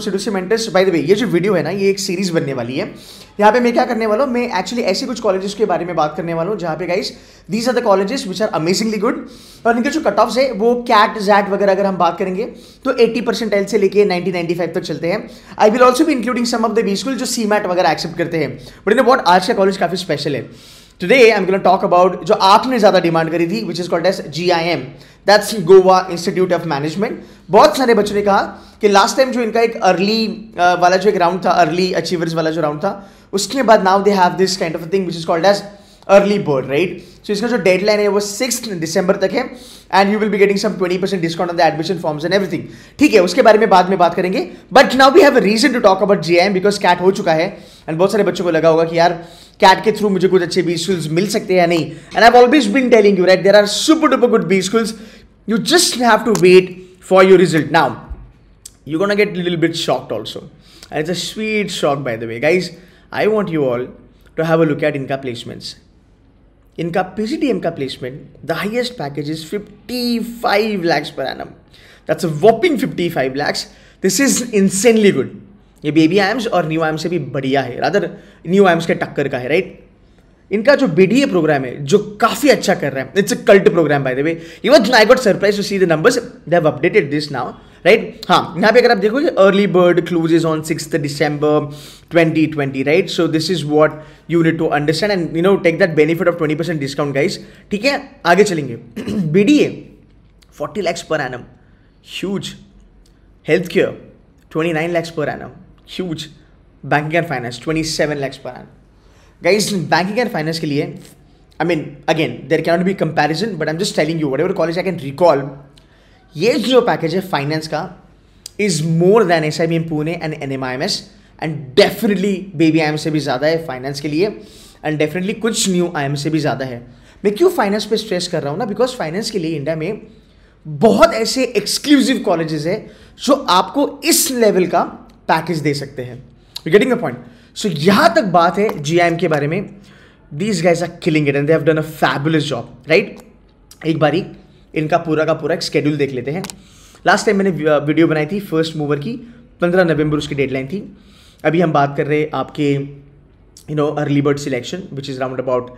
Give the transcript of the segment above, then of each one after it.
ये जो वीडियो है ना ये एक सीरीज बनने वाली है यहाँ पे मैं क्या करने वाला हूँ मैं एक्चुअली ऐसे कुछ कॉलेजेस के बारे में बात करने वाला हूँ जहाँ पे guys these are the colleges which are amazingly good और इनके जो कट ऑफ्स है वो कैट जैट वगैरह अगर हम बात करेंगे तो 80 परसेंटाइल से लेके 90 95 तक चलते हैं आई विल ऑल्सो भी including some of the B school जो सी वगैरह एक्सेप्ट करते हैं बट इन वॉट आज का कॉलेज काफी स्पेशल है Today, I am to talk जो आपने ज़्यादा डिमांड करी थी which is called S G I M that's Goa institute of management बहुत सारे बच्चों ने कहा कि लास्ट टाइम जो इनका एक अर्ली वाला जो एक राउंड था अर्ली अचीवर्स वाला जो राउंड था उसके बाद now they have this kind of thing which is called as early bird right so इसका जो डेडलाइन है वो सिक्स दिसंबर तक है and you will be getting some twenty percent discount on the admission forms and everything ठीक है उसके बारे में बाद में बात करेंगे but now we have a reason to talk about G I M because CAT हो चुका है एंड बहुत सारे बच्चों को लगा होगा कि यार कैट के थ्रू मुझे कुछ अच्छे बी स्कूल्स मिल सकते हैं या नहीं and I always been telling you right there are super duper good B schools you just have to wait for your result now you're gonna get a little bit shocked also and it's a sweet shock by the way guys i want you all to have a look at inca placements inca pgdm ka placement the highest package is 55 lakhs per annum that's a whopping 55 lakhs this is insanely good ये baby IIMs और new AIIMS से भी बढ़िया है rather new AIIMS के टक्कर का है राइट इनका जो बी डी ए प्रोग्राम है जो काफ़ी अच्छा कर रहा है it's a cult programme by the way even I got surprise to see the numbers they have updated this now right हाँ यहाँ पे अगर आप देखोगे early bird closes is on six December twenty twenty right so this is what you need to understand and you know take that benefit of twenty percent discount guys ठीक है आगे चलेंगे B D A forty lakhs per annum huge health care twenty nine lakhs per annum huge banking and finance 27 lakhs per annum guys in banking and finance ke liye i mean again be cannot but I am i'm just telling you whatever college i can recall ये जो package है finance का is more than S I B M Pune and N M I M S and definitely baby I M से भी ज़्यादा है finance के लिए एंड डेफिनेटली कुछ न्यू आई एम से भी ज़्यादा है मैं क्यों फाइनेंस पे स्ट्रेस कर रहा हूँ ना बिकॉज फाइनेंस के लिए इंडिया में बहुत ऐसे एक्सक्लूसिव कॉलेजेस है जो आपको इस लेवल का पैकेज दे सकते हैं गेटिंग अ पॉइंट सो यहां तक बात है जी के बारे में these guys are killing it and they done a fabulous job right एक बारी इनका पूरा का पूरा एक स्केड्यूल देख लेते हैं लास्ट टाइम मैंने वीडियो बनाई थी फर्स्ट मूवर की पंद्रह नवंबर उसकी डेडलाइन थी अभी हम बात कर रहे हैं आपके you know early bird selection which is round about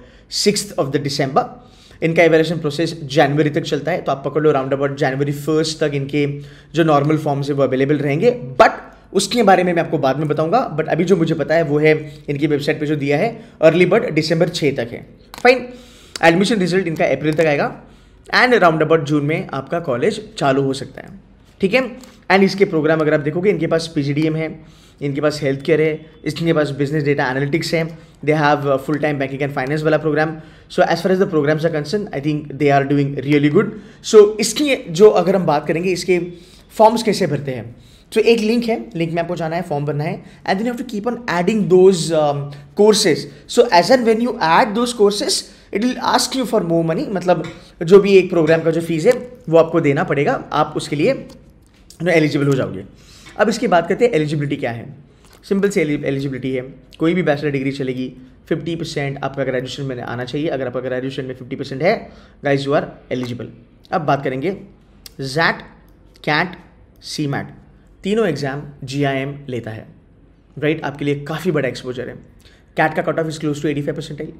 six of the December इनका एवेलेशन प्रोसेस जनवरी तक चलता है तो आप पकड़ लो राउंड अबाउट जनवरी फर्स्ट तक इनके जो नॉर्मल फॉर्म्स है वो अवेलेबल रहेंगे बट उसके बारे में मैं आपको बाद में बताऊंगा बट अभी जो मुझे पता है वो है इनकी वेबसाइट पे जो दिया है अर्ली बर्ड डिसम्बर छः तक है फाइन एडमिशन रिजल्ट इनका अप्रैल तक आएगा एंड राउंड अबाउट जून में आपका कॉलेज चालू हो सकता है ठीक है एंड इसके प्रोग्राम अगर आप देखोगे इनके पास पी है इनके पास हेल्थ केयर है इसके पास बिजनेस डेटा एनालिटिक्स है they have full time banking and finance वाला programme so as far as the programmes are concern I think they are doing really good so इसकी जो अगर हम बात करेंगे इसके फॉर्म्स कैसे भरते हैं सो तो एक लिंक है लिंक में आपको जाना है फॉर्म भरना है and then you have to keep on adding those courses so as and when you add those courses it will ask you for more money मतलब जो भी एक प्रोग्राम का जो फीस है वो आपको देना पड़ेगा आप उसके लिए एलिजिबल हो जाओगे अब इसकी बात करते हैं एलिजिबिलिटी क्या है सिंपल से एलिजिबिलिटी है कोई भी बैचलर डिग्री चलेगी फिफ्टी परसेंट आपका ग्रेजुएशन में आना चाहिए अगर आपका ग्रेजुएशन में फिफ्टी परसेंट है गाइज यू आर एलिजिबल अब बात करेंगे जैट कैट सी मैट तीनों एग्ज़ाम जी लेता है राइट right? आपके लिए काफ़ी बड़ा एक्सपोजर है कैट का cut off is close to eighty five percentile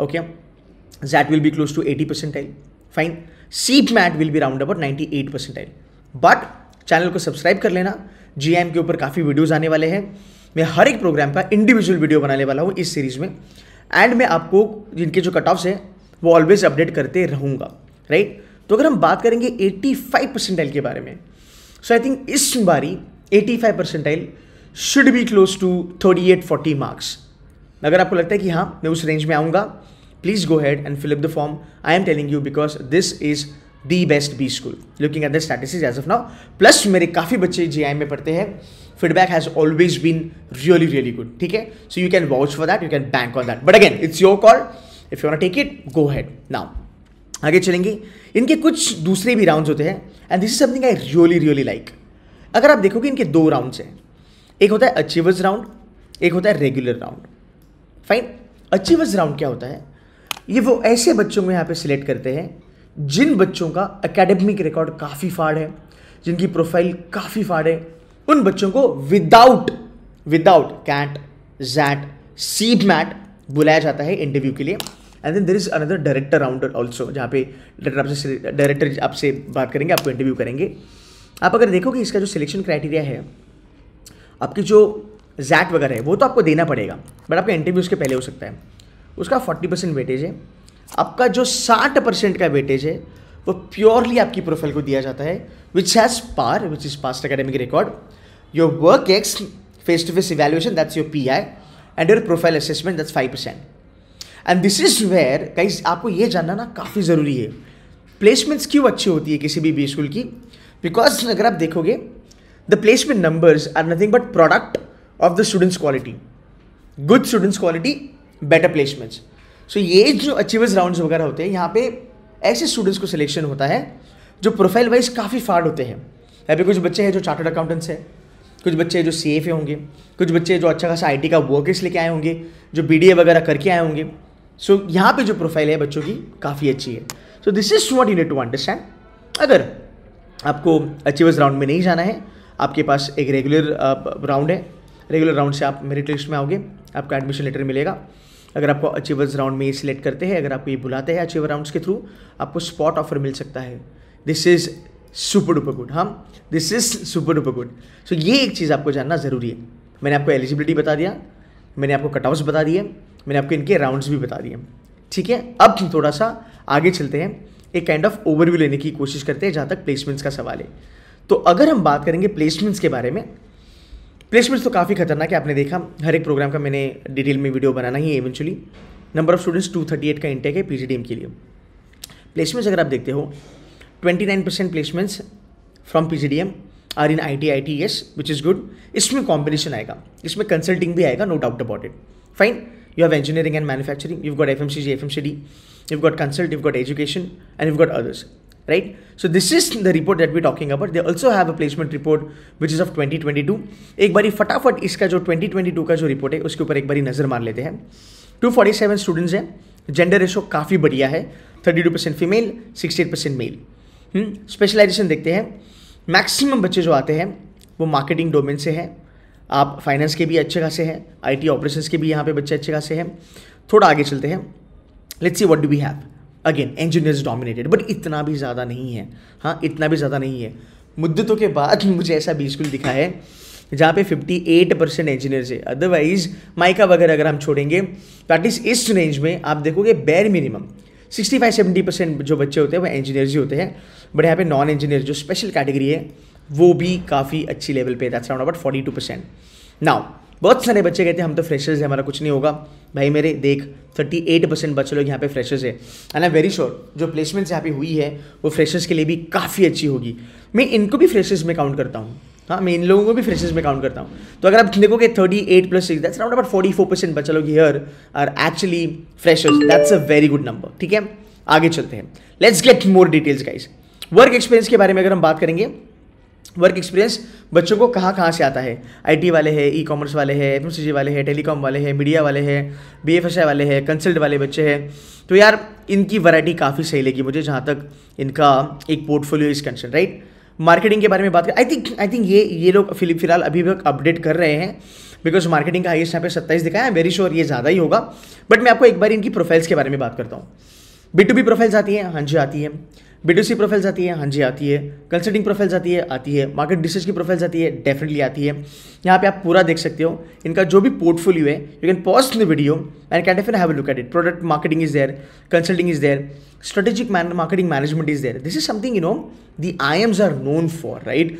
okay XAT will be close to eighty percentile fine CMAT will be round about ninety eight percentile but channel को subscribe कर लेना जी के ऊपर काफ़ी videos आने वाले हैं मैं हर एक प्रोग्राम का इंडिविजुअल वीडियो बनाने वाला हूँ इस सीरीज़ में एंड मैं आपको जिनके जो कट ऑफ्स हैं वो ऑलवेज अपडेट करते रहूँगा राइट right? तो अगर हम बात करेंगे 85 परसेंटाइल के बारे में सो आई थिंक इस बारी 85 percentile should be close to 38 40 marks अगर आपको लगता है कि हाँ मैं उस रेंज में आऊँगा please go ahead and fill up the form I am telling you because this is the best B school looking at the stats as of now plus मेरे काफ़ी बच्चे जे में पढ़ते हैं feedback has always been really really good ठीक है so you can watch for that you can bank on that but again it's your call if you want take it go ahead now आगे चलेंगे इनके कुछ दूसरे भी rounds होते हैं and this is something I really really like अगर आप देखोगे इनके दो राउंड्स हैं एक होता है अचीवर्स राउंड एक होता है regular round fine achievers round क्या होता है ये वो ऐसे बच्चों को यहाँ पे सिलेक्ट करते हैं जिन बच्चों का एकेडमिक रिकॉर्ड काफ़ी फाड़ है जिनकी प्रोफाइल काफ़ी फाड़ है उन बच्चों को without without CAT XAT CMAT बुलाया जाता है इंटरव्यू के लिए and then there is another director round also जहाँ पे डायरेक्टर आपसे डायरेक्टर आपसे बात करेंगे आपको इंटरव्यू करेंगे आप अगर देखोगे इसका जो सिलेक्शन क्राइटेरिया है आपकी जो जैट वगैरह है वो तो आपको देना पड़ेगा बट आपका इंटरव्यू उसके पहले हो सकता है उसका फोर्टी परसेंट वेटेज है आपका जो साठ परसेंट का वेटेज है वो प्योरली आपकी प्रोफाइल को दिया जाता है which has par which is past academic record your work ex face to face evaluation that's your P I and your profile assessment that's five percent and this is where guys आपको ये जानना ना काफ़ी ज़रूरी है placements क्यों अच्छी होती है किसी भी बी स्कूल की बिकॉज अगर आप देखोगे the placement numbers are nothing but product of the students quality good students quality better placements so ये जो अचीवर्स राउंड्स वगैरह होते हैं यहाँ पे ऐसे स्टूडेंट्स को सिलेक्शन होता है जो प्रोफाइल वाइज काफ़ी फाड़ होते हैं यहाँ पे कुछ बच्चे हैं जो चार्टर्ड अकाउंटेंट्स हैं कुछ बच्चे जो सी होंगे कुछ बच्चे जो अच्छा खासा आई का वर्कर्स लेके आए होंगे जो बी वगैरह करके आए होंगे सो so, यहाँ पे जो प्रोफाइल है बच्चों की काफ़ी अच्छी है so this is what you need to understand अगर आपको अचीवर्स राउंड में नहीं जाना है आपके पास एक रेगुलर राउंड है रेगुलर राउंड से आप मेरिट लिस्ट में आओगे आपका एडमिशन लेटर मिलेगा अगर आपको अचीवर्स राउंड में ये सिलेक्ट करते हैं अगर आपको ये बुलाते हैं अचीवर राउंड्स के थ्रू आपको स्पॉट ऑफर मिल सकता है this is super duper good हाँ this is super duper good so ये एक चीज़ आपको जानना ज़रूरी है मैंने आपको एलिजिबिलिटी बता दिया मैंने आपको कट बता दिए मैंने आपको इनके राउंड्स भी बता दिए ठीक है अब थोड़ा सा आगे चलते हैं एक काइंड ऑफ ओवरव्यू लेने की कोशिश करते हैं जहाँ तक प्लेसमेंट्स का सवाल है तो अगर हम बात करेंगे प्लेसमेंट्स के बारे में प्लेसमेंट्स तो काफ़ी खतरनाक है आपने देखा हर एक प्रोग्राम का मैंने डिटेल में वीडियो बनाना ही है eventually number of students two thirty eight का इंटेक है पी के लिए प्लेसमेंट्स अगर आप देखते हो twenty nine percent placements from PGDM are in I T I T S which is good इसमें कॉम्पिटिशन आएगा इसमें कंसल्टिंग भी आएगा no doubt about it fine you have engineering and manufacturing, you've got FMCG, FMCD, you've got consult, you've got education, and you've got others, right? So this is the report that we're talking about. They also have a placement report which is of 2022. ek bari fatafat iska jo 2022 ka jo report hai uske upar ek bari nazar maar lete hain 247 students hain gender ratio काफ़ी बढ़िया है 32 percent female 68 percent male specialisation देखते हैं maximum बच्चे जो आते हैं वो मार्केटिंग डोमेन से हैं आप फाइनेंस के भी अच्छे खासे हैं आईटी ऑपरेशंस के भी यहाँ पे बच्चे अच्छे खासे हैं थोड़ा आगे चलते हैं let's see what do we have again engineers dominated but इतना भी ज़्यादा नहीं है हाँ इतना भी ज़्यादा नहीं है मुद्दतों के बाद मुझे ऐसा बी स्कूल दिखा है जहाँ पे 58 परसेंट इंजीनियर्स है अदरवाइज माइका वगैरह अगर हम छोड़ेंगे दैट इज इस रेंज में आप देखोगे बैर मिनिमम 65-70 परसेंट जो बच्चे होते हैं वो इंजीनियर्स ही होते हैं बट यहाँ पे नॉन इंजीनियर जो स्पेशल कैटेगरी है वो भी काफ़ी अच्छी लेवल पे that's round about forty two percent now बहुत सारे बच्चे कहते हैं हम तो फ्रेशर्स हैं हमारा कुछ नहीं होगा भाई मेरे देख थर्टी एट परसेंट बच्चे लोग यहाँ पे फ्रेशर्स है and I am very sure जो प्लेसमेंट्स यहाँ पे हुई है वो फ्रेशर्स के लिए भी काफ़ी अच्छी होगी मैं इनको भी फ्रेशर्स में काउंट करता हूँ हाँ मैं इन लोगों को भी फ्रेशर्स में काउंट करता हूँ तो अगर आप देखोगे thirty eight plus six that's around about forty four percent बच्चे लोग here are actually freshers that's a very good number ठीक है आगे चलते हैं let's get more details guys work experience के बारे में अगर हम बात करेंगे वर्क एक्सपीरियंस बच्चों को कहाँ कहाँ से आता है आईटी वाले हैं ई कॉमर्स वाले हैं जी वाले हैं टेलीकॉम वाले हैं मीडिया वाले हैं बीएफएसआई वाले हैं कंसल्ट वाले बच्चे हैं तो यार इनकी वैरायटी काफ़ी सही लगी मुझे जहाँ तक इनका एक portfolio is concern right marketing के बारे में बात करें आई थिंक आई थिंक ये ये लोग फिलहाल अभी तक अपडेट कर रहे हैं बिकॉज मार्केटिंग का हाइस्ट यहाँ पे सत्ताईस दिखाया वेरी श्योर ये ज़्यादा ही होगा बट मैं आपको एक बार इनकी प्रोफाइल्स के बारे में बात करता हूँ बी टू बी प्रोफाइल्स आती हैं हाँ जी आती है बीडीसी प्रोफाइल्स आती है हाँ जी आती है कंसल्टिंग प्रोफाइल्स आती है आती है मार्केट रिसर्च की प्रोफाइल्स आती है डेफिनेटली आती है यहाँ पे आप पूरा देख सकते हो इनका जो भी पोर्टफोलियो है you can pause the video and can definitely have look at it product marketing is there consulting is there strategic marketing management is there this is something you know the IIMs are known for right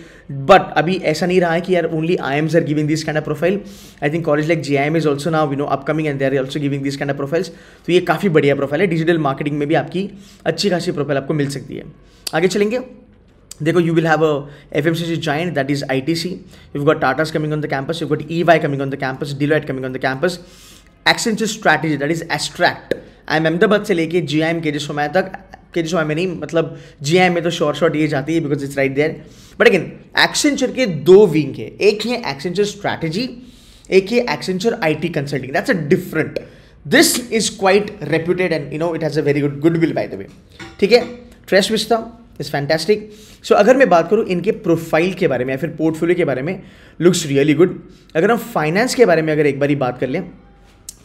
but अभी ऐसा नहीं रहा है कि यार only IIMs are giving this kind of profile I think college like G I M is also now you know upcoming and there are also giving this kind of profiles तो ये काफी बढ़िया profile है digital marketing में भी आपकी अच्छी खासी प्रोफाइल आपको मिल सकती है सकती है आगे चलेंगे देखो you will have a F M C G that is giant that is ITC. You've got Tata's coming on the campus. You've got EY coming on the campus. Deloitte coming on the campus. Accenture strategy that is एस्ट्रैक्ट I M Ahmedabad से लेके जी I M के जी सोमाय तक के जी सोमाय में नहीं मतलब जी I M में तो शॉर्ट शॉर्ट ये जाती है because it's right there but again Accenture के दो विंग है एक है एक्सेंचर स्ट्रैटेजी एक है Accenture I T consulting that's a different this is quite reputed and you know it has a very good good will by the way ठीक है fresh vista is fantastic so अगर मैं बात करूँ इनके profile के बारे में या फिर पोर्टफोलियो के बारे में लुक्स रियली गुड अगर हम फाइनेंस के बारे में अगर एक बार बात कर लें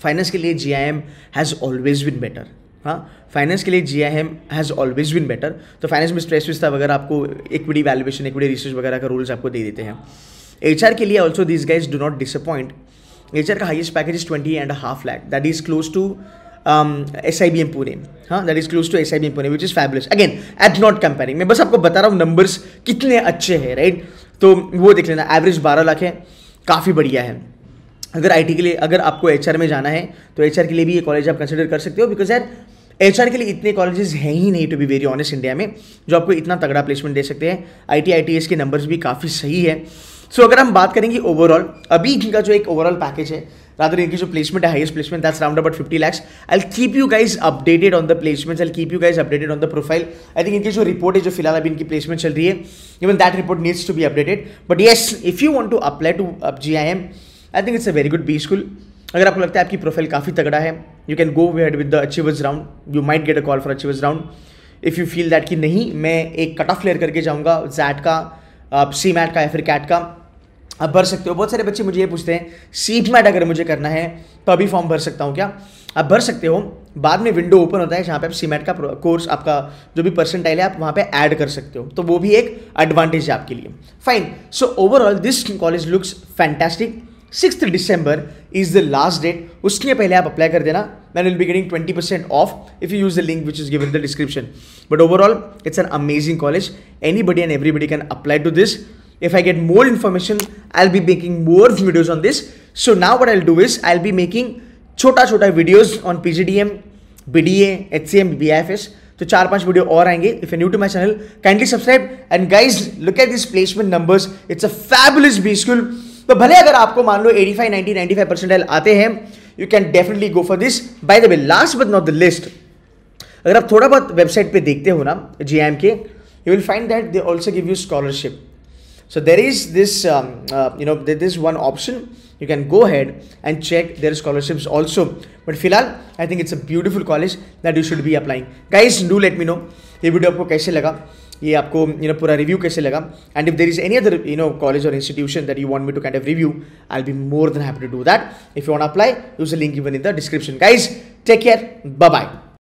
फाइनेंस के लिए G I M has always been better हाँ फाइनेंस के लिए G I M has always been better तो फाइनेंस में स्ट्रेस विस्ता वगैरह आपको इक्विटी वैल्यूएशन इक्विटी रिसर्च वगैरह का रूल्स आपको दे देते हैं एच आर के लिए also this guys do not disappoint H R का highest package is twenty and half lakh that is close to S I B M Pune हाँ that is close to S I B M Pune which is fabulous again at not comparing मैं बस आपको बता रहा हूँ numbers कितने अच्छे हैं राइट तो वो देख लेना एवरेज बारह लाख है काफ़ी बढ़िया है अगर आई टी के लिए अगर आपको एच आर में जाना है तो एच आर के लिए भी ये कॉलेज आप कंसिडर कर सकते हो बिकॉज यार एच के लिए इतने कॉलेजेस हैं ही नहीं to be very honest India में जो आपको इतना तगड़ा प्लेसमेंट दे सकते हैं आई टी आई के नंबर्स भी काफ़ी सही है सो so, अगर हम बात करेंगे ओवरऑल अभी इनका जो एक ओवरऑल पैकेज है रादर इनकी जो प्लेसमेंट है highest placement that's round about fifty lakhs I keep you guys updated on the placements I keep you guys updated on the profile I think इनकी जो रिपोर्ट है जो फिलहाल अभी इनकी प्लेसमेंट चल रही है even that report needs to be updated but yes if you want to apply to G I M I think it's a very good B school अगर आपको लगता है आपकी प्रोफाइल काफ़ी तगड़ा है you can go ahead with the achievers round you might get a call for achievers round if you feel that कि नहीं मैं एक कट ऑफ क्लियर करके जाऊँगा जैट का सी मैट का या फिर कैट का आप भर सकते हो बहुत सारे बच्चे मुझे ये पूछते हैं सीट मैट अगर मुझे करना है तो अभी फॉर्म भर सकता हूँ क्या आप भर सकते हो बाद में विंडो ओपन होता है जहाँ पे आप सीमेंट का कोर्स आपका जो भी पर्सेंटाइल है आप वहाँ पे ऐड कर सकते हो तो वो भी एक एडवांटेज है आपके लिए fine so overall this college looks fantastic six December is the last date उसके पहले आप अप्लाई कर देना man will be getting twenty percent off if you use the link which is given the description but overall it's an amazing college anybody and everybody can apply to this if get more information I'll be making more videos on this so now what I do do I'll be making छोटा छोटा videos on B D C M B I F S तो चार पांच video और आएंगे if you new to my channel kindly subscribe and guys look at this placement numbers it's a fabulous B school तो भले अगर आपको मान लो एटी फाइव 85, 90, फाइव परसेंटेज आते हैं you can definitely go for this by the way last but not the list अगर आप थोड़ा बहुत वेबसाइट पर देखते हो ना G M K you will find that they also give you scholarship so there is this you know there is one option you can go ahead and check their scholarship also but फिलहाल I think it's a beautiful college that you should be applying guys do let me know ये वीडियो आपको कैसे लगा ये आपको you know पूरा review कैसे लगा and if there is any other you know college और institution that you want me to kind of review I be more than happy to do that if you want apply use a link even in the description guys take care bye bye